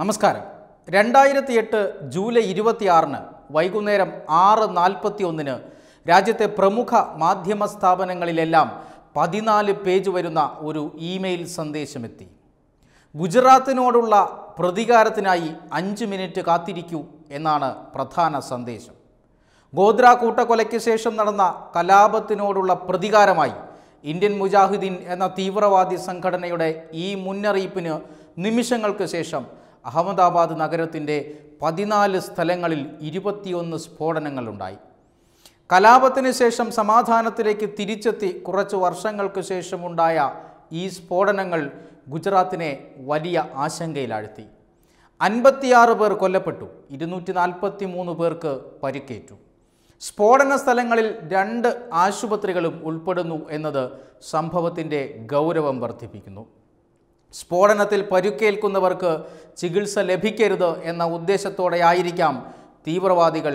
നമസ്കാരം രണ്ടായിരത്തി എട്ട് ജൂലൈ ഇരുപത്തിയാറിന് വൈകുന്നേരം ആറ് നാൽപ്പത്തി ഒന്നിന് രാജ്യത്തെ പ്രമുഖ മാധ്യമ സ്ഥാപനങ്ങളിലെല്ലാം പതിനാല് പേജ് വരുന്ന ഒരു ഇമെയിൽ സന്ദേശമെത്തി ഗുജറാത്തിനോടുള്ള പ്രതികാരത്തിനായി അഞ്ച് മിനിറ്റ് കാത്തിരിക്കൂ എന്നാണ് പ്രധാന സന്ദേശം ഗോദ്ര കൂട്ടക്കൊലയ്ക്ക് ശേഷം നടന്ന കലാപത്തിനോടുള്ള പ്രതികാരമായി ഇന്ത്യൻ മുജാഹിദ്ദീൻ എന്ന തീവ്രവാദി സംഘടനയുടെ ഈ മുന്നറിയിപ്പിന് നിമിഷങ്ങൾക്ക് ശേഷം അഹമ്മദാബാദ് നഗരത്തിൻ്റെ പതിനാല് സ്ഥലങ്ങളിൽ ഇരുപത്തിയൊന്ന് സ്ഫോടനങ്ങളുണ്ടായി കലാപത്തിന് ശേഷം സമാധാനത്തിലേക്ക് തിരിച്ചെത്തി കുറച്ച് വർഷങ്ങൾക്ക് ശേഷമുണ്ടായ ഈ സ്ഫോടനങ്ങൾ ഗുജറാത്തിനെ വലിയ ആശങ്കയിലാഴ്ത്തി അൻപത്തിയാറ് പേർ കൊല്ലപ്പെട്ടു ഇരുന്നൂറ്റി നാൽപ്പത്തി മൂന്ന് പേർക്ക് പരിക്കേറ്റു സ്ഫോടന സ്ഥലങ്ങളിൽ രണ്ട് ആശുപത്രികളും ഉൾപ്പെടുന്നു എന്നത് സംഭവത്തിൻ്റെ ഗൗരവം വർദ്ധിപ്പിക്കുന്നു സ്ഫോടനത്തിൽ പരുക്കേൽക്കുന്നവർക്ക് ചികിത്സ ലഭിക്കരുത് എന്ന ഉദ്ദേശത്തോടെയായിരിക്കാം തീവ്രവാദികൾ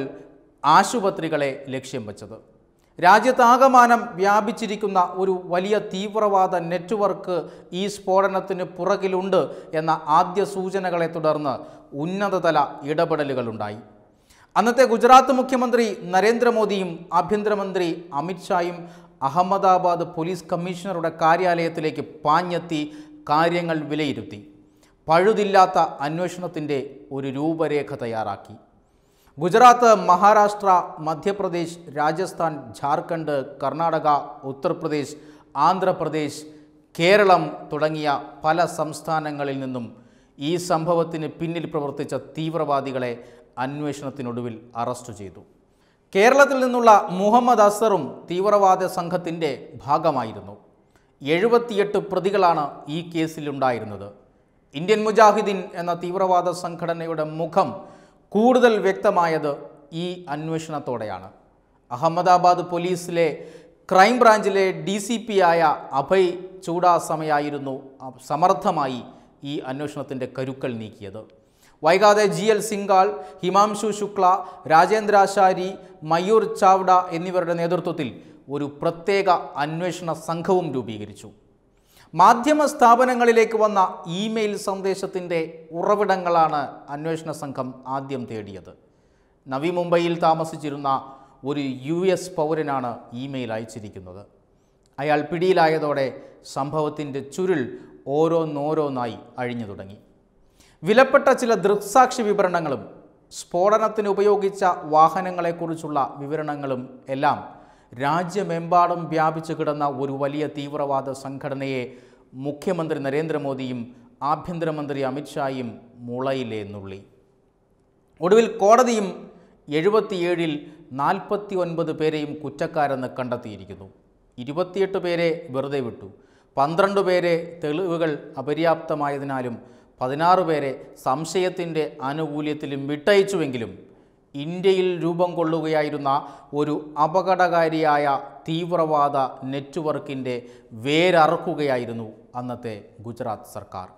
ആശുപത്രികളെ ലക്ഷ്യം വച്ചത് രാജ്യത്താകമാനം വ്യാപിച്ചിരിക്കുന്ന ഒരു വലിയ തീവ്രവാദ നെറ്റ്വർക്ക് ഈ സ്ഫോടനത്തിന് പുറകിലുണ്ട് എന്ന ആദ്യ സൂചനകളെ തുടർന്ന് ഉന്നതതല ഇടപെടലുകളുണ്ടായി അന്നത്തെ ഗുജറാത്ത് മുഖ്യമന്ത്രി നരേന്ദ്രമോദിയും ആഭ്യന്തരമന്ത്രി അമിത്ഷായും അഹമ്മദാബാദ് പോലീസ് കമ്മീഷണറുടെ കാര്യാലയത്തിലേക്ക് പാഞ്ഞെത്തി കാര്യങ്ങൾ വിലയിരുത്തി പഴുതില്ലാത്ത അന്വേഷണത്തിൻ്റെ ഒരു രൂപരേഖ തയ്യാറാക്കി ഗുജറാത്ത് മഹാരാഷ്ട്ര മധ്യപ്രദേശ് രാജസ്ഥാൻ ജാർഖണ്ഡ് കർണാടക ഉത്തർപ്രദേശ് ആന്ധ്രാപ്രദേശ് കേരളം തുടങ്ങിയ പല സംസ്ഥാനങ്ങളിൽ നിന്നും ഈ സംഭവത്തിന് പിന്നിൽ പ്രവർത്തിച്ച തീവ്രവാദികളെ അന്വേഷണത്തിനൊടുവിൽ അറസ്റ്റ് ചെയ്തു കേരളത്തിൽ നിന്നുള്ള മുഹമ്മദ് അസറും തീവ്രവാദ സംഘത്തിൻ്റെ ഭാഗമായിരുന്നു എഴുപത്തിയെട്ട് പ്രതികളാണ് ഈ കേസിലുണ്ടായിരുന്നത് ഇന്ത്യൻ മുജാഹിദീൻ എന്ന തീവ്രവാദ സംഘടനയുടെ മുഖം കൂടുതൽ വ്യക്തമായത് ഈ അന്വേഷണത്തോടെയാണ് അഹമ്മദാബാദ് പോലീസിലെ ക്രൈം ബ്രാഞ്ചിലെ ഡി സി പി ആയ അഭയ് ചൂടാസമയായിരുന്നു സമർത്ഥമായി ഈ അന്വേഷണത്തിൻ്റെ കരുക്കൾ നീക്കിയത് വൈകാതെ ജി എൽ സിംഗാൾ ഹിമാംശു ശുക്ല രാജേന്ദ്രാശാരി മയൂർ ചാവ്ഡ എന്നിവരുടെ നേതൃത്വത്തിൽ ഒരു പ്രത്യേക അന്വേഷണ സംഘവും രൂപീകരിച്ചു മാധ്യമ സ്ഥാപനങ്ങളിലേക്ക് വന്ന ഇമെയിൽ സന്ദേശത്തിൻ്റെ ഉറവിടങ്ങളാണ് അന്വേഷണ സംഘം ആദ്യം തേടിയത് നവി മുംബൈയിൽ താമസിച്ചിരുന്ന ഒരു യു എസ് പൗരനാണ് ഇമെയിൽ അയച്ചിരിക്കുന്നത് അയാൾ പിടിയിലായതോടെ സംഭവത്തിൻ്റെ ചുരുൾ ഓരോന്നോരോന്നായി അഴിഞ്ഞു തുടങ്ങി വിലപ്പെട്ട ചില ദൃക്സാക്ഷി വിവരണങ്ങളും സ്ഫോടനത്തിന് ഉപയോഗിച്ച വാഹനങ്ങളെക്കുറിച്ചുള്ള വിവരണങ്ങളും എല്ലാം രാജ്യമെമ്പാടും വ്യാപിച്ചു കിടന്ന ഒരു വലിയ തീവ്രവാദ സംഘടനയെ മുഖ്യമന്ത്രി നരേന്ദ്രമോദിയും ആഭ്യന്തരമന്ത്രി അമിത്ഷായും മുളയിലേ നുള്ളി ഒടുവിൽ കോടതിയും എഴുപത്തിയേഴിൽ നാൽപ്പത്തി ഒൻപത് പേരെയും കുറ്റക്കാരെന്ന് കണ്ടെത്തിയിരിക്കുന്നു ഇരുപത്തിയെട്ട് പേരെ വെറുതെ വിട്ടു പന്ത്രണ്ട് പേരെ തെളിവുകൾ അപര്യാപ്തമായതിനാലും പതിനാറ് പേരെ സംശയത്തിൻ്റെ ആനുകൂല്യത്തിലും വിട്ടയച്ചുവെങ്കിലും ഇന്ത്യയിൽ രൂപം കൊള്ളുകയായിരുന്ന ഒരു അപകടകാരിയായ തീവ്രവാദ നെറ്റ്വർക്കിൻ്റെ വേരറുക്കുകയായിരുന്നു അന്നത്തെ ഗുജറാത്ത് സർക്കാർ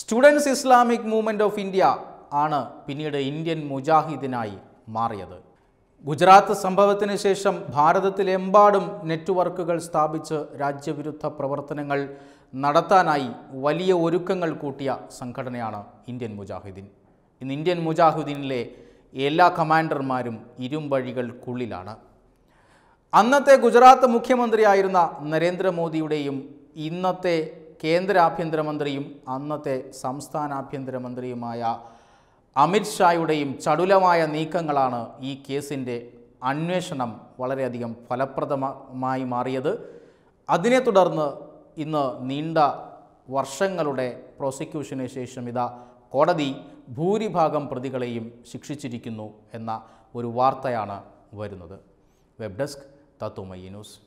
students Islamic movement of India ആണ് പിന്നീട് ഇന്ത്യൻ മുജാഹിദിനായി മാറിയത് ഗുജറാത്ത് സംഭവത്തിന് ശേഷം ഭാരതത്തിലെമ്പാടും നെറ്റ്വർക്കുകൾ സ്ഥാപിച്ച് രാജ്യവിരുദ്ധ പ്രവർത്തനങ്ങൾ നടത്താനായി വലിയ ഒരുക്കങ്ങൾ കൂട്ടിയ സംഘടനയാണ് ഇന്ത്യൻ മുജാഹിദ്ദീൻ ഇന്ന് ഇന്ത്യൻ മുജാഹിദ്ദീനിലെ എല്ലാ കമാൻഡർമാരും ഇരുമ്പഴികൾക്കുള്ളിലാണ് അന്നത്തെ ഗുജറാത്ത് മുഖ്യമന്ത്രിയായിരുന്ന നരേന്ദ്രമോദിയുടെയും ഇന്നത്തെ കേന്ദ്ര ആഭ്യന്തരമന്ത്രിയും അന്നത്തെ സംസ്ഥാന ആഭ്യന്തരമന്ത്രിയുമായ അമിത്ഷായുടെയും ചടുലമായ നീക്കങ്ങളാണ് ഈ കേസിൻ്റെ അന്വേഷണം വളരെയധികം ഫലപ്രദമായി മാറിയത് അതിനെ തുടർന്ന് ഇന്ന് നീണ്ട വർഷങ്ങളുടെ പ്രോസിക്യൂഷന് ശേഷം ഇതാ കോടതി ഭൂരിഭാഗം പ്രതികളെയും ശിക്ഷിച്ചിരിക്കുന്നു എന്ന ഒരു വാർത്തയാണ് വരുന്നത് വെബ് ഡെസ്ക് തത്വമയി ന്യൂസ്